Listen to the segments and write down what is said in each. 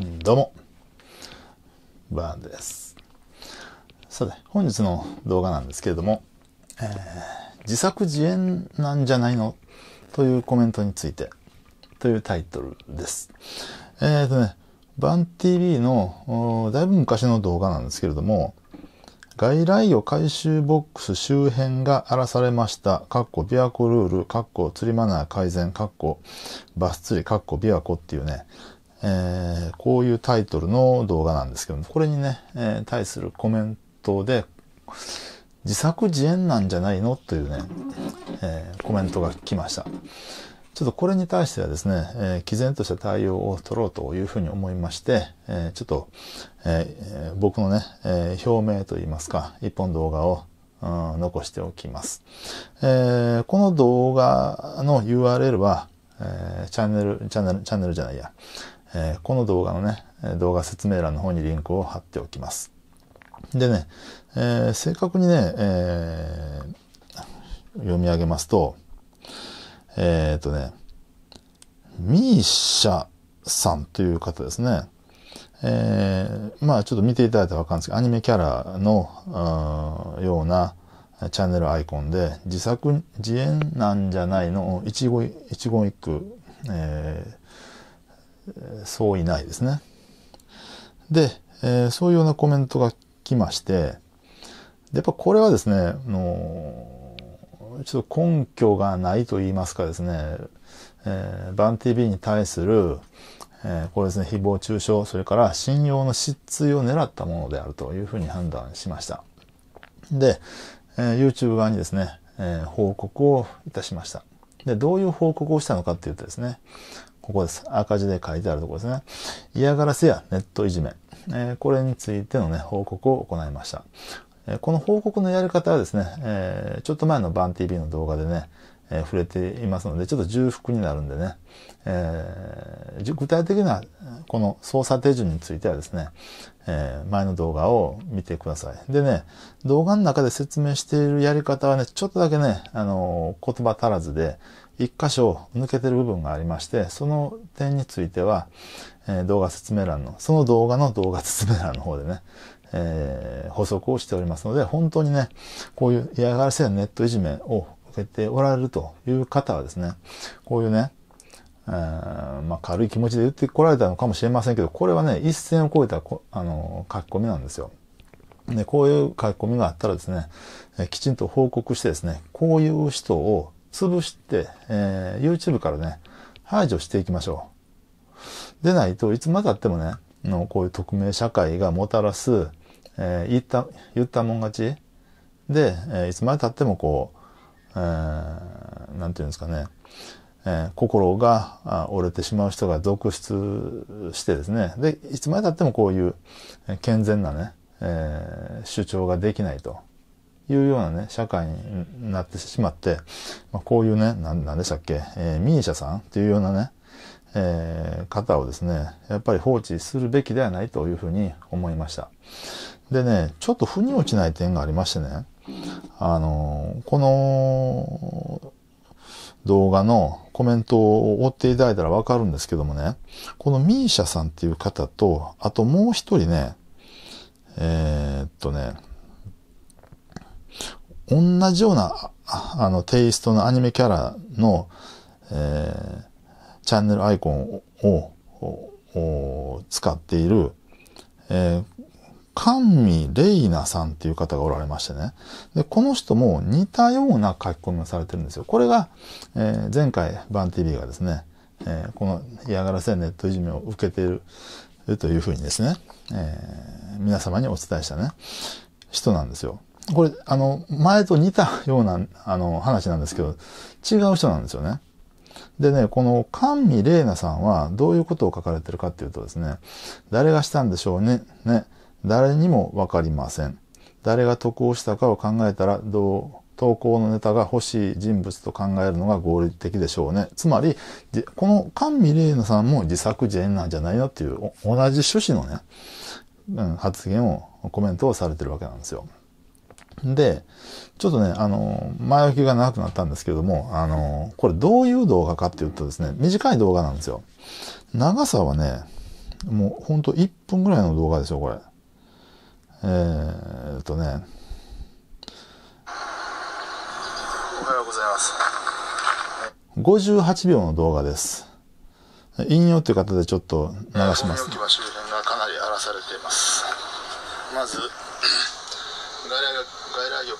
どうも、バーンです。さて、本日の動画なんですけれども、えー、自作自演なんじゃないのというコメントについてというタイトルです。えーとね、バン TV のだいぶ昔の動画なんですけれども、外来魚回収ボックス周辺が荒らされました。かっこ琵琶湖ルール、かっこ釣りマナー改善、かっこバス釣り、かっこ琵琶湖っていうね、えー、こういうタイトルの動画なんですけども、これにね、えー、対するコメントで、自作自演なんじゃないのというね、えー、コメントが来ました。ちょっとこれに対してはですね、えー、毅然とした対応を取ろうというふうに思いまして、えー、ちょっと、えー、僕のね、え表明といいますか、一本動画を、うん、残しておきます、えこの動画の URL は、えチャンネル、チャンネル、チャンネルじゃないや、えー、この動画のね、動画説明欄の方にリンクを貼っておきます。でね、えー、正確にね、えー、読み上げますと、えっ、とね、ミーシャさんという方ですね。えー、まあちょっと見ていただいたらわかるんですけど、アニメキャラの、ようなチャンネルアイコンで、自作自演なんじゃないのを一言一句、えー、そういないですね。で、えー、そういうようなコメントが来まして、やっぱこれはですね、あのちょっと根拠がないと言いますかですね、えー、バン TV に対する、えー、これですね、誹謗中傷、それから信用の失墜を狙ったものであるというふうに判断しました。で、えー、YouTube 側にですね、えー、報告をいたしました。で、どういう報告をしたのかっていうとですね、ここです。赤字で書いてあるところですね。嫌がらせやネットいじめ。えー、これについてのね、報告を行いました。えー、この報告のやり方はですね、えー、ちょっと前のバン TV の動画でね、え触れていますので、ちょっと重複になるんでね、え具体的なこの操作手順についてはですね、え前の動画を見てください。でね、動画の中で説明しているやり方はね、ちょっとだけね、あの言葉足らずで、一箇所抜けてる部分がありまして、その点については、え動画説明欄の、その動画の動画説明欄の方でね、えー、補足をしておりますので、本当にね、こういう嫌がらせやネットいじめを受けておられるという方はですね、こういうね、えー、まあ、軽い気持ちで言ってこられたのかもしれませんけど、これはね、一線を越えたあの書き込みなんですよ。で、こういう書き込みがあったらですね、えきちんと報告してですね、こういう人を潰して、えー、YouTube からね、排除していきましょう。でないといつまで経ってもね、のこういう匿名社会がもたらす、えー、言った、言ったもん勝ちで、えー、いつまで経ってもこう、えー、なんていうんですかね、えー、心が折れてしまう人が続出してですね、で、いつまで経ってもこういう健全なね、えー、主張ができないと。いうようなね、社会になってしまって、まあ、こういうね、なんでしたっけ、えー、ミーシャさんっていうようなね、えー、方をですね、やっぱり放置するべきではないというふうに思いました。でね、ちょっと腑に落ちない点がありましてね、あのー、この動画のコメントを追っていただいたらわかるんですけどもね、この misia さんっていう方と、あともう一人ね、えー、っとね、同じようなあのテイストのアニメキャラの、えー、チャンネルアイコンを使っている、えー、神美玲奈さんっていう方がおられましてね。で、この人も似たような書き込みをされてるんですよ。これが、えー、前回、バン TV がですね、えー、この嫌がらせネットいじめを受けているというふうにですね、えー、皆様にお伝えしたね、人なんですよ。これ、あの、前と似たような、あの、話なんですけど、違う人なんですよね。でね、この神美玲奈さんはどういうことを書かれてるかっていうとですね、誰がしたんでしょうね、ね、誰にもわかりません。誰が得をしたかを考えたら、どう、投稿のネタが欲しい人物と考えるのが合理的でしょうね。つまり、この菅美玲奈さんも自作自演なんじゃないのっていう、同じ趣旨のね、うん、発言を、コメントをされてるわけなんですよ。で、ちょっとね、あの、前置きが長くなったんですけども、あの、これどういう動画かって言うとですね、短い動画なんですよ。長さはね、もうほんと1分ぐらいの動画ですよ、これ。えー、っとね。おはようございます。58秒の動画です。引用という方でちょっと流します、ね。本置き場周辺がかなり荒らされています。まず、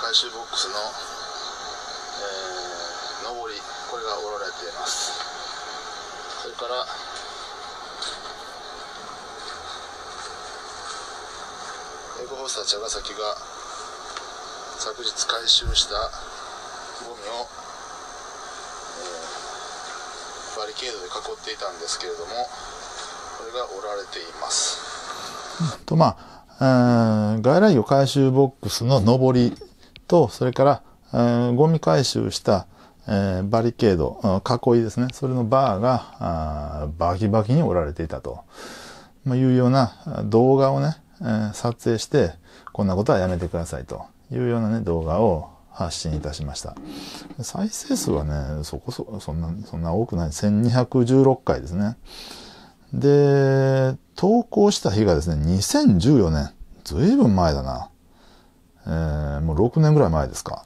回収ボックスの、えー、上りこれが折られていますそれからエゴホーサー茶ヶ崎が昨日回収したゴミを、えー、バリケードで囲っていたんですけれどもこれが折られていますとまあ外来魚回収ボックスの上りと、それから、えー、ゴミ回収した、えー、バリケード、囲いですね。それのバーが、あーバキバキに折られていたと、まあ、いうような動画をね、えー、撮影して、こんなことはやめてくださいというようなね、動画を発信いたしました。再生数はね、そこそ、そんな、そんな多くない。1216回ですね。で、投稿した日がですね、2014年。ずいぶん前だな。えー、もう6年ぐらい前ですか。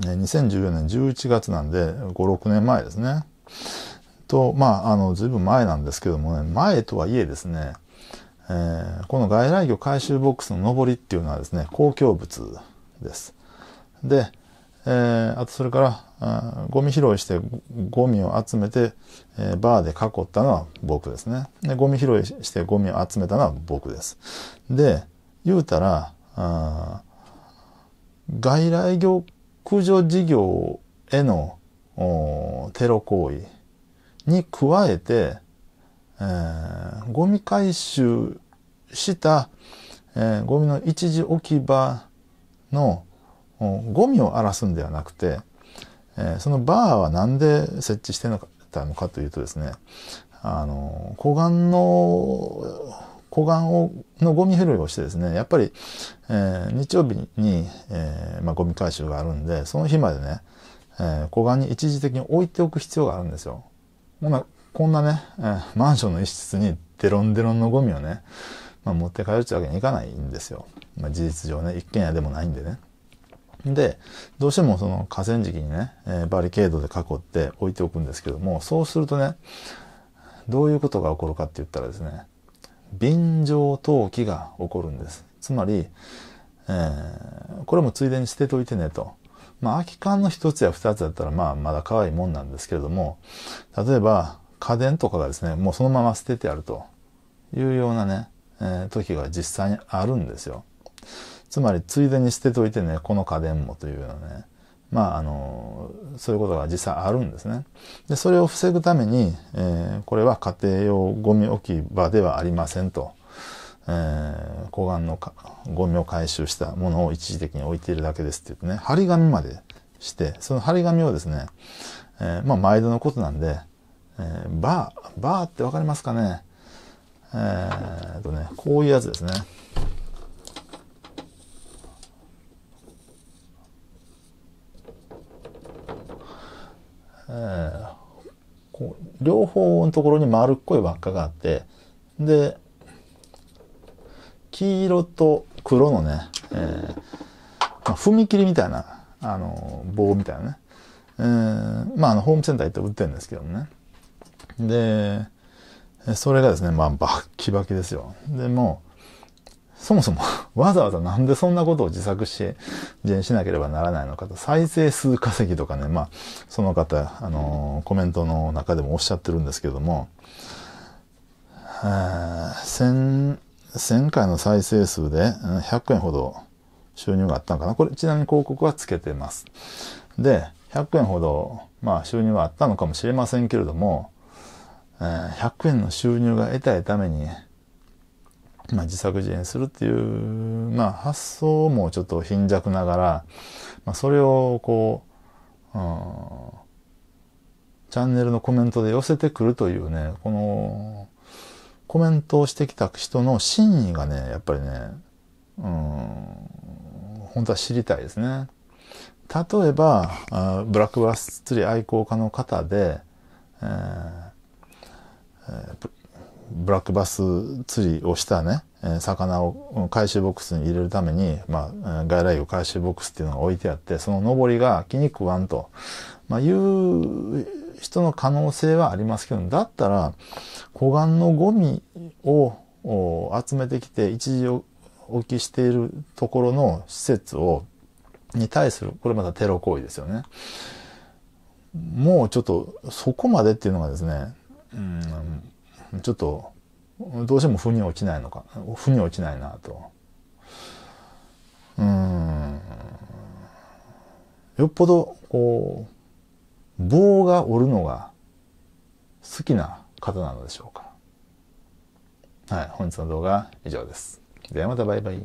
2014年11月なんで、5、6年前ですね。と、まあ、あの、ずいぶん前なんですけどもね、前とはいえですね、えー、この外来魚回収ボックスの上りっていうのはですね、公共物です。で、えー、あとそれから、あゴミ拾いしてゴミを集めて、えー、バーで囲ったのは僕ですね。で、ゴミ拾いしてゴミを集めたのは僕です。で、言うたら、外来魚駆除事業へのテロ行為に加えて、えー、ゴミ回収した、えー、ゴミの一時置き場のゴミを荒らすんではなくて、えー、そのバーは何で設置してなかったのかというとですね、あの、湖岸の湖岸をのゴミ拾いをしてですねやっぱり、えー、日曜日に、えー、まあ、ゴミ回収があるんでその日までね、えー、湖岸に一時的に置いておく必要があるんですよ。ほなこんなね、えー、マンションの一室にデロンデロンのゴミをね、まあ、持って帰るってわけにいかないんですよ。まあ、事実上ね一軒家でもないんでね。でどうしてもその河川敷にね、えー、バリケードで囲って置いておくんですけどもそうするとねどういうことが起こるかって言ったらですね便乗投機が起こるんです。つまり、えー、これもついでに捨てといてねと。まあ、空き缶の一つや二つだったら、まあ、まだ可愛いもんなんですけれども、例えば、家電とかがですね、もうそのまま捨ててあるというようなね、えー、時が実際にあるんですよ。つまり、ついでに捨てといてね、この家電もというようなね、まあ、あのそういうことが実際あるんですね。でそれを防ぐために、えー、これは家庭用ゴミ置き場ではありませんと、えー、湖岸のゴミを回収したものを一時的に置いているだけですって言ってね張り紙までしてその張り紙をですね、えー、まあ毎度のことなんで、えー、バーバーって分かりますかねえー、とねこういうやつですね。こう両方のところに丸っこい輪っかがあってで黄色と黒のね、えーまあ、踏切みたいな、あの棒みたいなね、えー、まああのホームセンター行って売ってるんですけどもねでそれがですねまあバッキバキですよでもうそもそも わざわざなんでそんなことを自作し自演しなければならないのかと、再生数稼ぎとかね、まあ、その方、あのー、コメントの中でもおっしゃってるんですけども、1000、1000回の再生数で100円ほど収入があったのかな。これ、ちなみに広告はつけてます。で、100円ほど、まあ、収入はあったのかもしれませんけれども、100円の収入が得たいために、まあ、自作自演するっていう、まあ、発想もちょっと貧弱ながら、まあ、それをこう、うん、チャンネルのコメントで寄せてくるというね、この、コメントをしてきた人の真意がね、やっぱりね、うん、本当は知りたいですね。例えば、あブラックバス釣り愛好家の方で、えーえーブラックバス釣りをしたね、魚を回収ボックスに入れるために、まあ、外来魚回収ボックスっていうのが置いてあって、その上りが気に食わんと、まあ、いう人の可能性はありますけど、だったら、湖岸のゴミを集めてきて一時置きしているところの施設を、に対する、これまたテロ行為ですよね。もうちょっとそこまでっていうのがですね、うんちょっとどうしても腑に落ちないのか腑に落ちないなとうんよっぽどこう棒が折るのが好きな方なのでしょうかはい本日の動画は以上ですではまたバイバイ